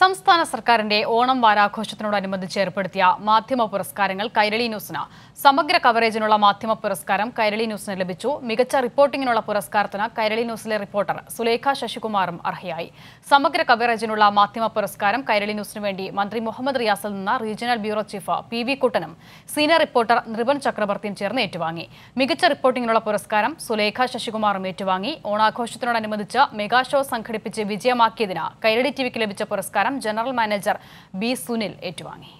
സംസ്ഥാന സർക്കാരിന്റെ ഓണം വാരാഘോഷത്തിനോടനുബന്ധിച്ച് ഏർപ്പെടുത്തിയ മാധ്യമ പുരസ്കാരങ്ങൾ കൈരളി ന്യൂസിന് സമഗ്ര കവറേജിനുള്ള മാധ്യമ പുരസ്കാരം കൈരളി ന്യൂസിന് ലഭിച്ചു മികച്ച റിപ്പോർട്ടിങ്ങിനുള്ള പുരസ്കാരത്തിന് കൈരളി ന്യൂസിലെ റിപ്പോർട്ടർ സുലേഖ ശശികുമാറും അർഹയായി സമഗ്ര കവറേജിനുള്ള മാധ്യമ പുരസ്കാരം കൈരളി ന്യൂസിനു വേണ്ടി മന്ത്രി മുഹമ്മദ് റിയാസിൽ നിന്ന് regional bureau chief P V കുട്ടനും സീനിയർ റിപ്പോർട്ടർ നൃപൻ ചക്രവർത്തിയും ചേർന്ന് ഏറ്റുവാങ്ങി മികച്ച റിപ്പോർട്ടിങ്ങിനുള്ള പുരസ്കാരം സുലേഖ ശശികുമാറും ഏറ്റുവാങ്ങി ഓണാഘോഷത്തിനോടനുബന്ധിച്ച് മെഗാ ഷോ സംഘടിപ്പിച്ച് വിജയമാക്കിയതിന് കൈരളി ടിവിക്ക് ലഭിച്ച പുരസ്കാരം പ്രകാരം ജനറൽ മാനേജർ ബി സുനിൽ ഏറ്റുവാങ്ങി